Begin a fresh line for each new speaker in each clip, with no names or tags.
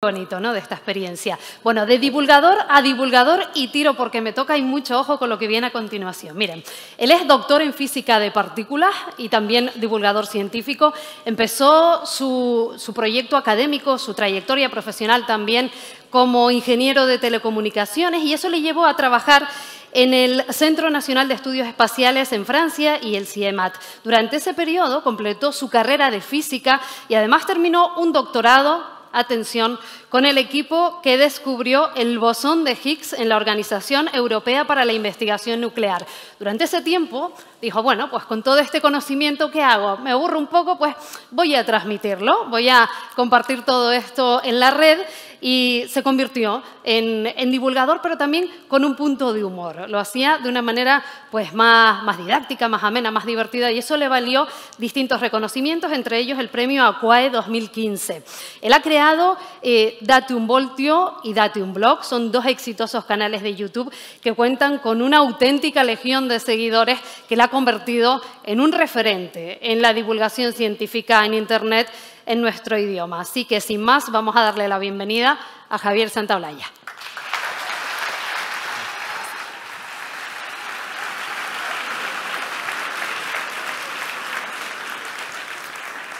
bonito, ¿no? De esta experiencia. Bueno, de divulgador a divulgador y tiro porque me toca y mucho ojo con lo que viene a continuación. Miren, él es doctor en física de partículas y también divulgador científico. Empezó su, su proyecto académico, su trayectoria profesional también como ingeniero de telecomunicaciones y eso le llevó a trabajar en el Centro Nacional de Estudios Espaciales en Francia y el CIEMAT. Durante ese periodo completó su carrera de física y además terminó un doctorado atención, con el equipo que descubrió el bosón de Higgs en la Organización Europea para la Investigación Nuclear. Durante ese tiempo dijo, bueno, pues con todo este conocimiento, ¿qué hago? Me aburro un poco, pues voy a transmitirlo, voy a compartir todo esto en la red y se convirtió en, divulgador, pero también con un punto de humor. Lo hacía de una manera pues, más, didáctica, más amena, más divertida y eso le valió distintos reconocimientos, entre ellos el premio aquae 2015. Él ha creado eh, Date un Voltio y Date un Blog, son dos exitosos canales de YouTube que cuentan con una auténtica legión de seguidores que la ha convertido en un referente en la divulgación científica en Internet en nuestro idioma. Así que, sin más, vamos a darle la bienvenida a Javier Santaolalla.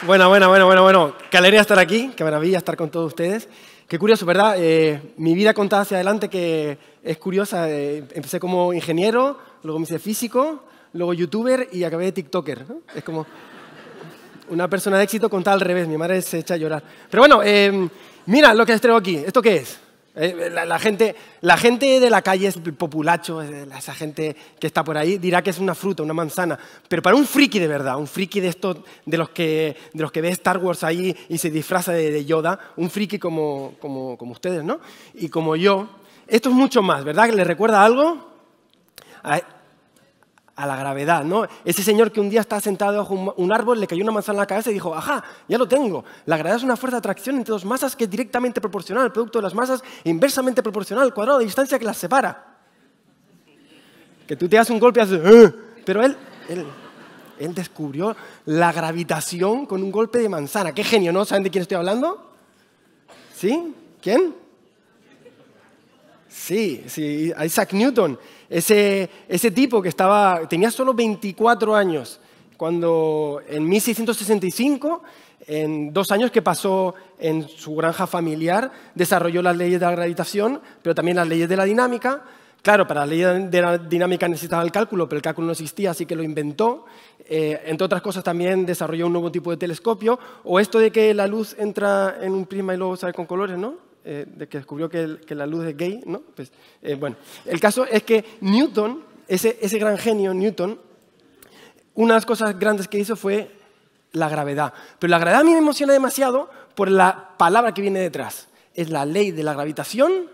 Bueno, bueno, bueno, bueno, bueno. Qué alegría estar aquí, qué maravilla estar con todos ustedes. Qué curioso, ¿verdad? Eh, mi vida contada hacia adelante que es curiosa. Eh, empecé como ingeniero, luego me hice físico, luego youtuber y acabé de TikToker. Es como una persona de éxito contada al revés. Mi madre se echa a llorar. Pero bueno, eh, mira lo que les traigo aquí. ¿Esto qué es? Eh, eh, la, gente, la gente de la calle es populacho, eh, esa gente que está por ahí dirá que es una fruta, una manzana. Pero para un friki de verdad, un friki de estos, de los que, de los que ve Star Wars ahí y se disfraza de, Yoda, un friki como, como, ustedes, ¿no? Y como yo, esto es mucho más, ¿verdad? ¿Le recuerda algo? a la gravedad, ¿no? Ese señor que un día está sentado bajo un árbol, le cayó una manzana en la cabeza y dijo, ajá, ya lo tengo. La gravedad es una fuerza de atracción entre dos masas que es directamente proporcional al producto de las masas e inversamente proporcional al cuadrado de distancia que las separa. Que tú te das un golpe y haces, ¡Eh! pero él, él, él descubrió la gravitación con un golpe de manzana. ¡Qué genio, ¿no? ¿Saben de quién estoy hablando? ¿Sí? ¿Quién? Sí, sí, Isaac Newton, ese, tipo que estaba, tenía solo 24 años cuando en 1665, en dos años que pasó en su granja familiar, desarrolló las leyes de la gravitación, pero también las leyes de la dinámica. Claro, para las leyes de la dinámica necesitaba el cálculo, pero el cálculo no existía, así que lo inventó. Eh, entre otras cosas, también desarrolló un nuevo tipo de telescopio, o esto de que la luz entra en un prisma y luego sale con colores, ¿no? Eh, de que descubrió que, la luz es gay, ¿no? Pues, eh, bueno, el caso es que Newton, ese, ese gran genio Newton, una de las cosas grandes que hizo fue la gravedad. Pero la gravedad a mí me emociona demasiado por la palabra que viene detrás. Es la ley de la gravitación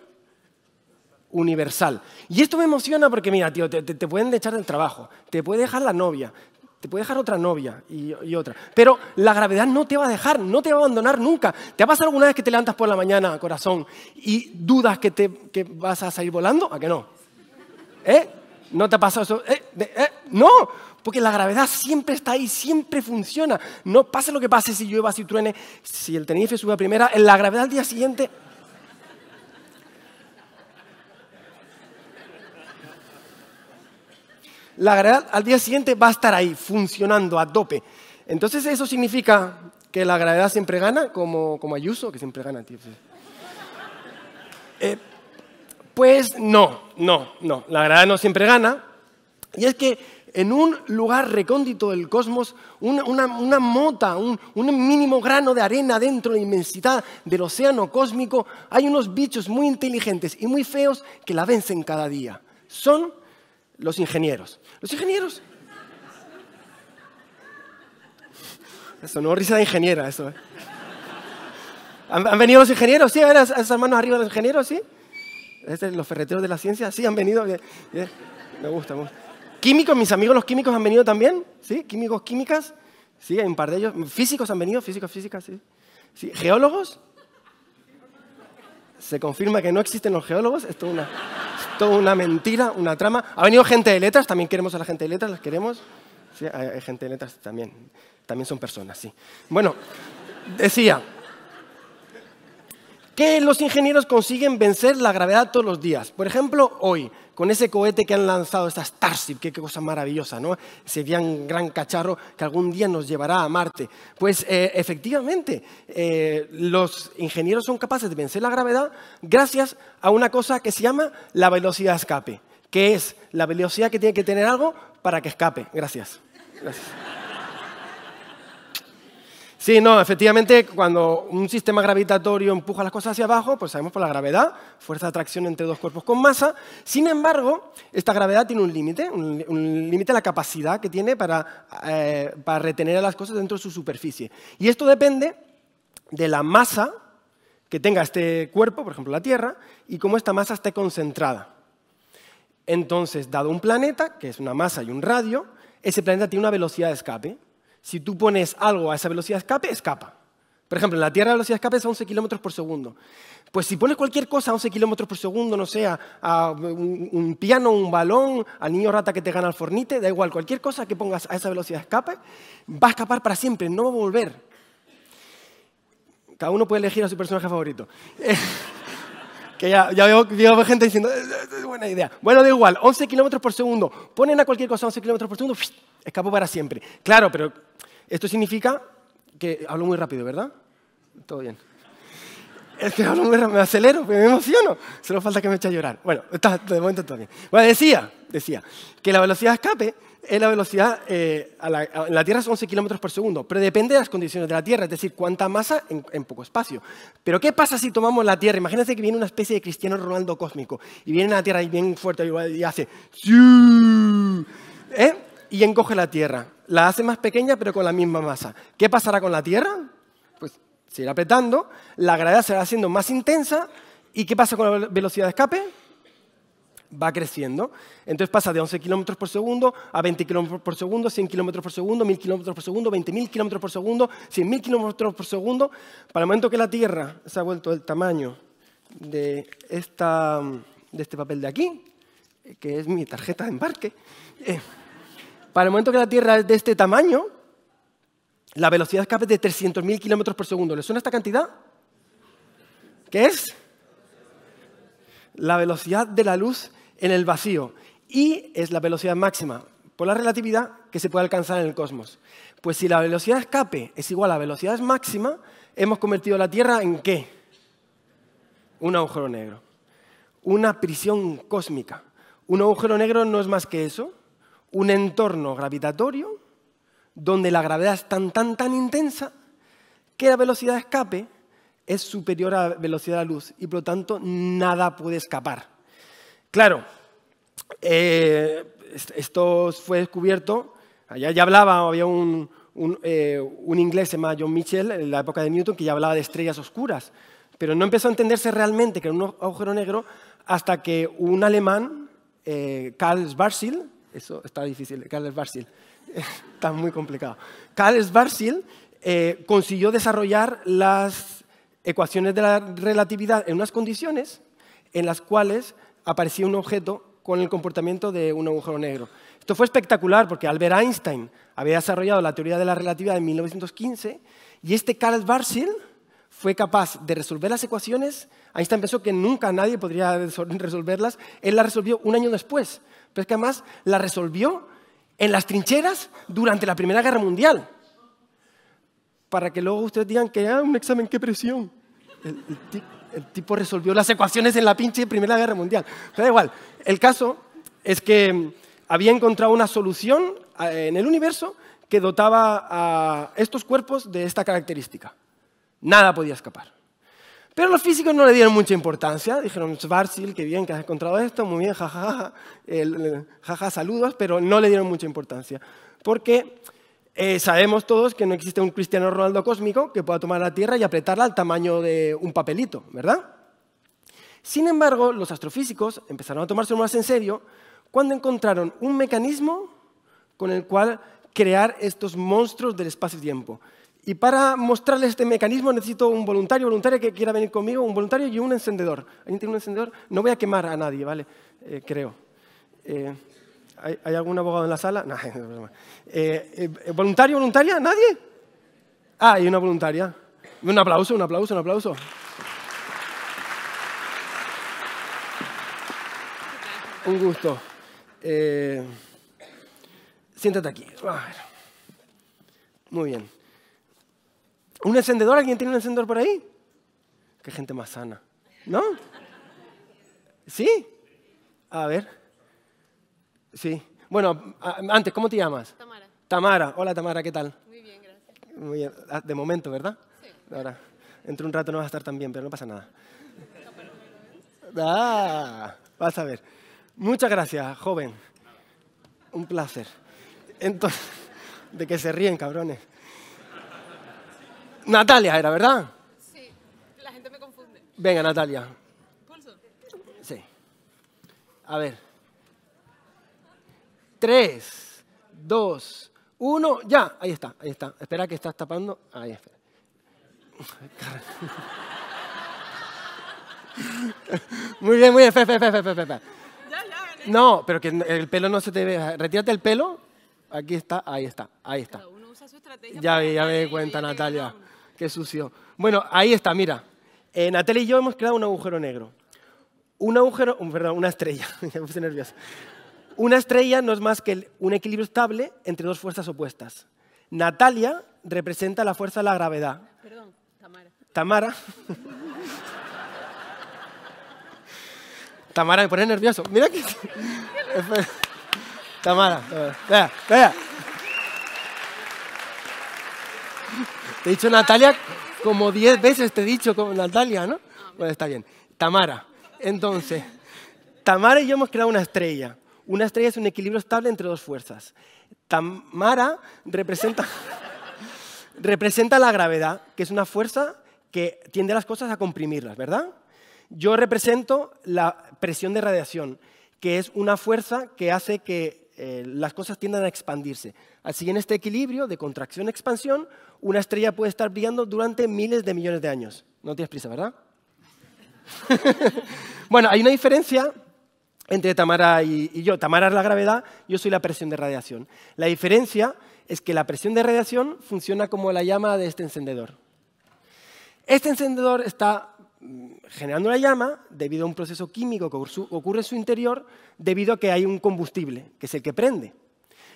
universal. Y esto me emociona porque, mira, tío, te, te pueden echar del trabajo, te puede dejar la novia, te puede dejar otra novia y, otra. Pero la gravedad no te va a dejar, no te va a abandonar nunca. ¿Te ha pasado alguna vez que te levantas por la mañana, corazón, y dudas que, te, que vas a salir volando? ¿A que no? ¿Eh? ¿No te ha pasado eso? ¿Eh? ¿Eh? No, porque la gravedad siempre está ahí, siempre funciona. No pase lo que pase, si llueva, si truene, si el tenife sube a primera, en la gravedad al día siguiente la gravedad al día siguiente va a estar ahí, funcionando a tope. Entonces eso significa que la gravedad siempre gana, como, como Ayuso, que siempre gana, tío. Eh, pues no, no, no, la gravedad no siempre gana. Y es que en un lugar recóndito del cosmos, una, mota, un, un, mínimo grano de arena dentro de la inmensidad del océano cósmico, hay unos bichos muy inteligentes y muy feos que la vencen cada día. Son los ingenieros. Los ingenieros. Eso, no risa de ingeniera, eso. Eh. ¿Han, venido los ingenieros? ¿Sí? A ver, esas manos arriba los ingenieros, ¿sí? Este, los ferreteros de la ciencia, sí, han venido. Me gusta, Químicos, mis amigos los químicos han venido también, ¿sí? Químicos, químicas, sí, hay un par de ellos. Físicos han venido, físicos, físicas, sí. ¿Sí? Geólogos. Se confirma que no existen los geólogos, esto es una... Todo una mentira, una trama. Ha venido gente de letras, también queremos a la gente de letras, las queremos. Sí, hay gente de letras también. También son personas, sí. Bueno, decía, que los ingenieros consiguen vencer la gravedad todos los días. Por ejemplo, hoy, con ese cohete que han lanzado, esta Starship, qué cosa maravillosa, ¿no? Ese gran, gran cacharro que algún día nos llevará a Marte. Pues eh, efectivamente, eh, los ingenieros son capaces de vencer la gravedad gracias a una cosa que se llama la velocidad de escape, que es la velocidad que tiene que tener algo para que escape. Gracias. Sí, no, efectivamente, cuando un sistema gravitatorio empuja las cosas hacia abajo, pues sabemos por la gravedad, fuerza de atracción entre dos cuerpos con masa. Sin embargo, esta gravedad tiene un límite, un límite a la capacidad que tiene para, eh, para retener a las cosas dentro de su superficie. Y esto depende de la masa que tenga este cuerpo, por ejemplo la Tierra, y cómo esta masa esté concentrada. Entonces, dado un planeta, que es una masa y un radio, ese planeta tiene una velocidad de escape si tú pones algo a esa velocidad de escape, escapa. Por ejemplo, en la Tierra la velocidad de escape es 11 kilómetros por segundo. Pues si pones cualquier cosa a 11 kilómetros por segundo, no sea a un, un, piano, un balón, al niño rata que te gana el fornite, da igual, cualquier cosa que pongas a esa velocidad de escape, va a escapar para siempre, no va a volver. Cada uno puede elegir a su personaje favorito. Que ya, veo, gente diciendo, es buena idea. Bueno, da igual, 11 kilómetros por segundo. Ponen a cualquier cosa 11 kilómetros por segundo, escapó para siempre. Claro, pero esto significa que hablo muy rápido, ¿verdad? Todo bien. Es que ahora me, acelero, me emociono. Solo falta que me eche a llorar. Bueno, está, de momento está bien. Bueno, decía, decía que la velocidad de escape es la velocidad, eh, a la, en la Tierra es 11 kilómetros por segundo, pero depende de las condiciones de la Tierra, es decir, cuánta masa en, poco espacio. Pero ¿qué pasa si tomamos la Tierra? Imagínense que viene una especie de cristiano Ronaldo cósmico y viene a la Tierra y bien fuerte y hace... ¿eh? Y encoge la Tierra. La hace más pequeña pero con la misma masa. ¿Qué pasará con la Tierra? Se irá apretando, la gravedad se va haciendo más intensa y ¿qué pasa con la velocidad de escape? Va creciendo. Entonces pasa de 11 km por segundo a 20 km por segundo, 100 km por segundo, 1000 km por segundo, 20.000 km por segundo, 100.000 km por segundo. Para el momento que la Tierra se ha vuelto del tamaño de, esta, de este papel de aquí, que es mi tarjeta de embarque, eh, para el momento que la Tierra es de este tamaño, la velocidad de escape de 300.000 kilómetros por segundo. ¿Le suena esta cantidad? ¿Qué es? La velocidad de la luz en el vacío. Y es la velocidad máxima por la relatividad que se puede alcanzar en el cosmos. Pues si la velocidad de escape es igual a la velocidad máxima, hemos convertido la Tierra en qué? Un agujero negro. Una prisión cósmica. Un agujero negro no es más que eso, un entorno gravitatorio donde la gravedad es tan, tan, tan intensa que la velocidad de escape es superior a la velocidad de la luz y por lo tanto nada puede escapar. Claro, eh, esto fue descubierto, allá ya hablaba, había un, un, eh, inglés llamado John Mitchell en la época de Newton que ya hablaba de estrellas oscuras, pero no empezó a entenderse realmente que era un agujero negro hasta que un alemán, Carl eh, Karl Schwarzschild, eso está difícil, Carl Schwarzschild, está muy complicado. Carl Schwarzschild eh, consiguió desarrollar las ecuaciones de la relatividad en unas condiciones en las cuales aparecía un objeto con el comportamiento de un agujero negro. Esto fue espectacular porque Albert Einstein había desarrollado la teoría de la relatividad en 1915 y este Carles Schwarzschild fue capaz de resolver las ecuaciones. Einstein pensó que nunca nadie podría resolverlas. Él las resolvió un año después. Pero es que además las resolvió en las trincheras durante la Primera Guerra Mundial. Para que luego ustedes digan que ah, un examen, qué presión. El, tipo resolvió las ecuaciones en la pinche Primera Guerra Mundial. Pero da igual. El caso es que mm, había encontrado una solución ah, en el universo que dotaba a estos cuerpos de esta característica. Nada podía escapar. Pero los físicos no le dieron mucha importancia. Dijeron, Schwarzschild, qué bien que has encontrado esto, muy bien, jajaja, saludos, pero no le dieron mucha importancia. Porque eh, sabemos todos que no existe un Cristiano Ronaldo cósmico que pueda tomar la Tierra y apretarla al tamaño de un papelito, ¿verdad? Sin embargo, los astrofísicos empezaron a tomárselo más en serio cuando encontraron un mecanismo con el cual crear estos monstruos del espacio-tiempo. Y para mostrarles este mecanismo necesito un voluntario, voluntaria que quiera venir conmigo, un voluntario y un encendedor. ¿Alguien tiene un encendedor? No voy a quemar a nadie, ¿vale? Eh, creo. Eh, ¿hay, algún abogado en la sala? No, no eh, eh, ¿Voluntario, voluntaria? ¿Nadie? Ah, hay una voluntaria. Un aplauso, un aplauso, un aplauso. Un gusto. siéntate aquí. Muy bien. ¿Un encendedor? ¿Alguien tiene un encendedor por ahí? Qué gente más sana. ¿No? ¿Sí? A ver. Sí. Bueno, antes, ¿cómo te llamas? Tamara. Tamara. Hola, Tamara, ¿qué tal? Muy bien, gracias. Muy bien. Ah, de momento, ¿verdad? Sí. Ahora, entre un rato no vas a estar tan bien, pero no pasa nada. Ah, vas a ver. Muchas gracias, joven. Un placer. Entonces, de que se ríen, cabrones. Natalia era, ¿verdad? Sí, la gente me confunde. Venga, Natalia. ¿Pulso? Sí. A ver. Tres, dos, uno, ya. Ahí está, ahí está. Espera que estás tapando. Ahí está. muy bien, muy bien. fe, fe, fe, No, pero que el pelo no se te vea. Retírate el pelo. Aquí está, ahí está, ahí está. uno usa su estrategia. Ya, vi, ya me di cuenta, Natalia. Qué sucio. Bueno, ahí está, mira. Eh, Natalia y yo hemos creado un agujero negro. Un agujero, perdón, una estrella. Me puse nervioso. Una estrella no es más que un equilibrio estable entre dos fuerzas opuestas. Natalia representa la fuerza de la gravedad. Perdón, Tamara. Tamara. Tamara, me pone nervioso. Mira que... Tamara, vea, vea. Te he dicho Natalia como diez veces, te he dicho como Natalia, ¿no? Bueno, está bien. Tamara. Entonces, Tamara y yo hemos creado una estrella. Una estrella es un equilibrio estable entre dos fuerzas. Tamara representa, representa la gravedad, que es una fuerza que tiende las cosas a comprimirlas, ¿verdad? Yo represento la presión de radiación, que es una fuerza que hace que eh, las cosas tienden a expandirse. Así en este equilibrio de contracción-expansión, una estrella puede estar brillando durante miles de millones de años. No tienes prisa, ¿verdad? bueno, hay una diferencia entre Tamara y, y, yo. Tamara es la gravedad, yo soy la presión de radiación. La diferencia es que la presión de radiación funciona como la llama de este encendedor. Este encendedor está generando la llama debido a un proceso químico que ocurre en su interior debido a que hay un combustible, que es el que prende.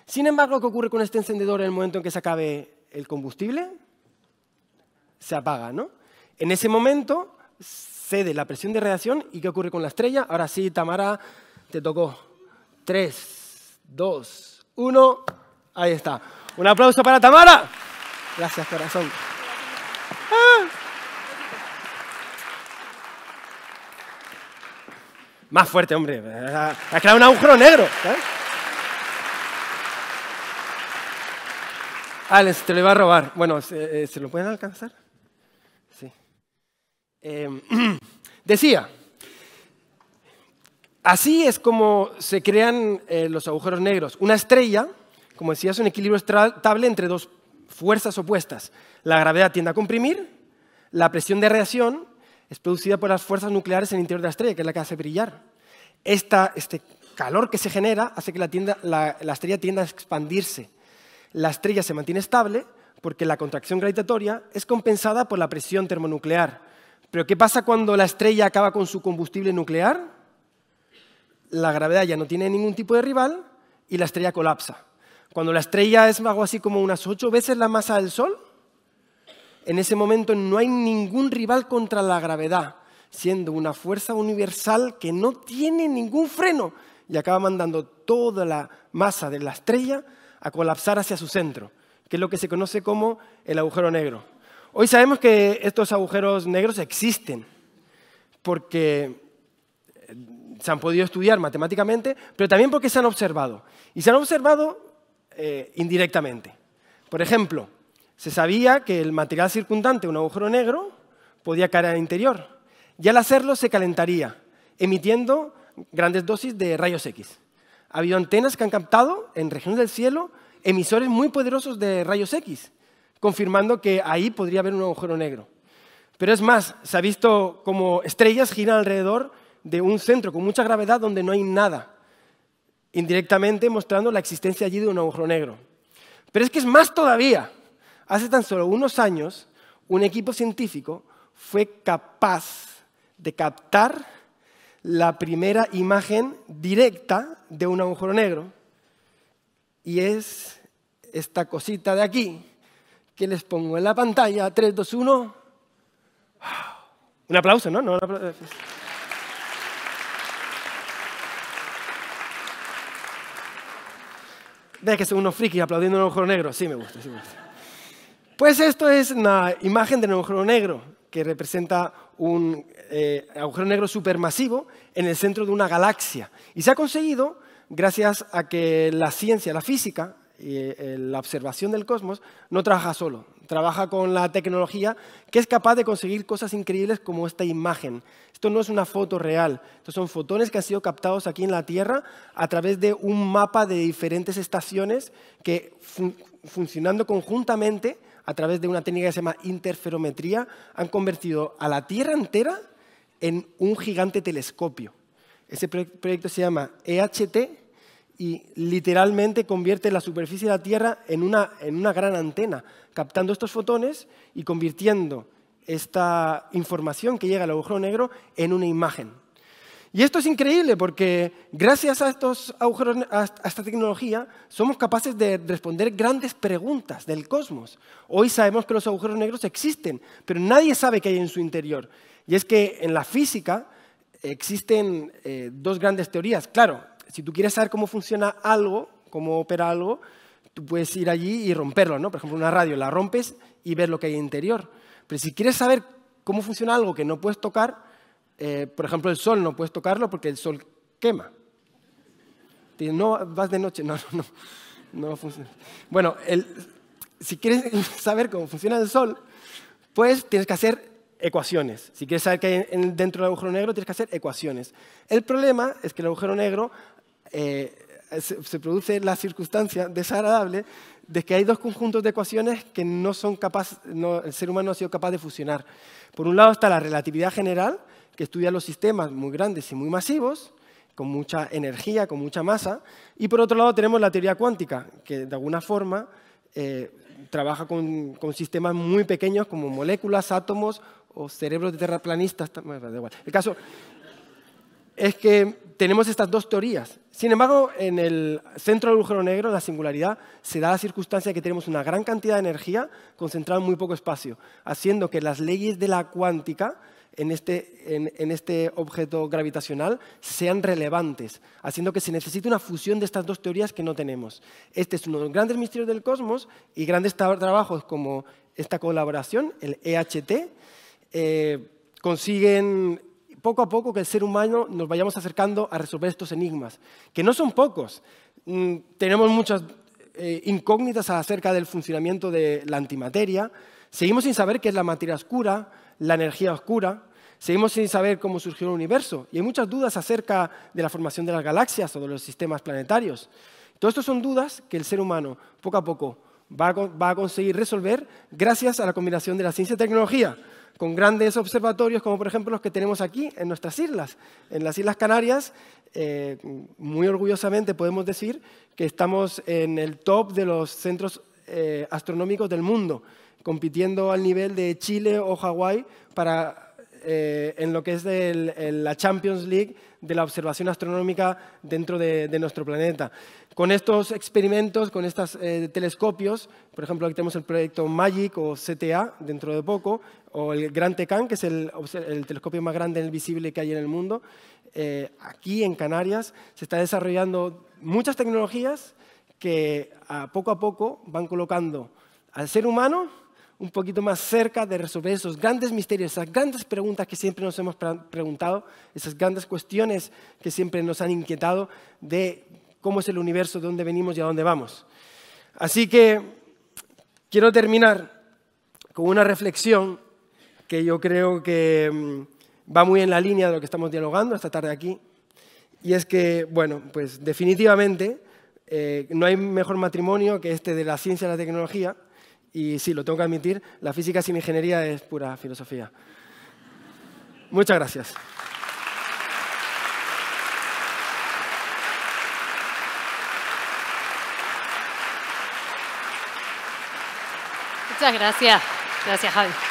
Sin embargo, ¿qué ocurre con este encendedor en el momento en que se acabe el combustible? Se apaga, ¿no? En ese momento cede la presión de reacción y ¿qué ocurre con la estrella? Ahora sí, Tamara, te tocó. Tres, dos, uno, ahí está. Un aplauso para Tamara. Gracias, corazón. Más fuerte, hombre. Ha creado un agujero negro. Alex, te lo iba a robar. Bueno, ¿se, eh, lo pueden alcanzar? Sí. Em, decía, así es como se crean eh, los agujeros negros. Una estrella, como decía, es un equilibrio estable entre dos fuerzas opuestas. La gravedad tiende a comprimir, la presión de reacción es producida por las fuerzas nucleares en el interior de la estrella, que es la que hace brillar. este calor que se genera hace que la, estrella tienda a expandirse. La estrella se mantiene estable porque la contracción gravitatoria es compensada por la presión termonuclear. Pero ¿qué pasa cuando la estrella acaba con su combustible nuclear? La gravedad ya no tiene ningún tipo de rival y la estrella colapsa. Cuando la estrella es algo así como unas ocho veces la masa del Sol, en ese momento no hay ningún rival contra la gravedad, siendo una fuerza universal que no tiene ningún freno y acaba mandando toda la masa de la estrella a colapsar hacia su centro, que es lo que se conoce como el agujero negro. Hoy sabemos que estos agujeros negros existen porque eh, se han podido estudiar matemáticamente, pero también porque se han observado. Y se han observado eh, indirectamente. Por ejemplo, se sabía que el material circundante un agujero negro podía caer al interior y al hacerlo se calentaría, emitiendo grandes dosis de rayos X. Ha habido antenas que han captado en regiones del cielo emisores muy poderosos de rayos X, confirmando que ahí podría haber un agujero negro. Pero es más, se ha visto como estrellas giran alrededor de un centro con mucha gravedad donde no hay nada, indirectamente mostrando la existencia allí de un agujero negro. Pero es que es más todavía. Hace tan solo unos años, un equipo científico fue capaz de captar la primera imagen directa de un agujero negro. Y es esta cosita de aquí, que les pongo en la pantalla. 3, 2, 1. Un aplauso, ¿no? no que son unos frikis aplaudiendo un agujero negro. Sí me gusta, sí me gusta. Pues esto es una imagen del agujero negro que representa un eh, agujero negro supermasivo en el centro de una galaxia. Y se ha conseguido gracias a que la ciencia, la física, y eh, la observación del cosmos no trabaja solo, trabaja con la tecnología que es capaz de conseguir cosas increíbles como esta imagen. Esto no es una foto real, estos son fotones que han sido captados aquí en la Tierra a través de un mapa de diferentes estaciones que funcionando conjuntamente a través de una técnica que se llama interferometría, han convertido a la Tierra entera en un gigante telescopio. Ese proyecto se llama EHT y literalmente convierte la superficie de la Tierra en una, en una gran antena, captando estos fotones y convirtiendo esta información que llega al agujero negro en una imagen. Y esto es increíble porque gracias a, estos a esta tecnología somos capaces de responder grandes preguntas del cosmos. Hoy sabemos que los agujeros negros existen, pero nadie sabe qué hay en su interior. Y es que en la física existen eh, dos grandes teorías. Claro, si tú quieres saber cómo funciona algo, cómo opera algo, tú puedes ir allí y romperlo, ¿no? Por ejemplo, una radio la rompes y ves lo que hay interior. Pero si quieres saber cómo funciona algo que no puedes tocar, eh, por ejemplo, el sol no puedes tocarlo porque el sol quema. no, vas de noche. No, no, no. funciona. Bueno, si quieres saber cómo funciona el sol, pues tienes que hacer ecuaciones. Si quieres saber qué hay dentro del agujero negro, tienes que hacer ecuaciones. El problema es que el agujero negro eh, se, produce la circunstancia desagradable de que hay dos conjuntos de ecuaciones que no son capaz, el ser humano no ha sido capaz de fusionar. Por un lado está la relatividad general, que estudia los sistemas muy grandes y muy masivos, con mucha energía, con mucha masa. Y por otro lado tenemos la teoría cuántica, que de alguna forma eh, trabaja con, sistemas muy pequeños como moléculas, átomos o cerebros de terraplanistas. El caso es que tenemos estas dos teorías. Sin embargo, en el centro del agujero negro, la singularidad, se da la circunstancia de que tenemos una gran cantidad de energía concentrada en muy poco espacio, haciendo que las leyes de la cuántica en este, en, este objeto gravitacional sean relevantes, haciendo que se necesite una fusión de estas dos teorías que no tenemos. Este es uno de los grandes misterios del cosmos y grandes trabajos como esta colaboración, el e EHT, consiguen poco a poco que el ser humano nos vayamos acercando a resolver estos enigmas, que no son pocos. Mm, tenemos muchas eh, incógnitas acerca del funcionamiento de la antimateria, seguimos sin saber qué es la materia oscura, la energía oscura, Seguimos sin saber cómo surgió el universo y hay muchas dudas acerca de la formación de las galaxias o de los sistemas planetarios. Todo esto son dudas que el ser humano, poco a poco, va a conseguir resolver gracias a la combinación de la ciencia y tecnología, con grandes observatorios como por ejemplo los que tenemos aquí en nuestras islas. En las Islas Canarias, eh, muy orgullosamente podemos decir que estamos en el top de los centros eh, astronómicos del mundo, compitiendo al nivel de Chile o Hawái para eh, en lo que es la Champions League de la observación astronómica dentro de, nuestro planeta. Con estos experimentos, con estos eh, telescopios, por ejemplo, aquí tenemos el proyecto MAGIC o CTA dentro de poco, o el Gran Tecán, que es el, telescopio más grande el visible que hay en el mundo. Eh, aquí en Canarias se está desarrollando muchas tecnologías que a poco a poco van colocando al ser humano un poquito más cerca de resolver esos grandes misterios, esas grandes preguntas que siempre nos hemos preguntado, esas grandes cuestiones que siempre nos han inquietado de cómo es el universo, de dónde venimos y a dónde vamos. Así que quiero terminar con una reflexión que yo creo que mm, va muy en la línea de lo que estamos dialogando esta tarde aquí, y es que, bueno, pues definitivamente eh, no hay mejor matrimonio que este de la ciencia y la tecnología, y sí, lo tengo que admitir, la física sin ingeniería es pura filosofía. Muchas gracias.
Muchas gracias. Gracias, Javi.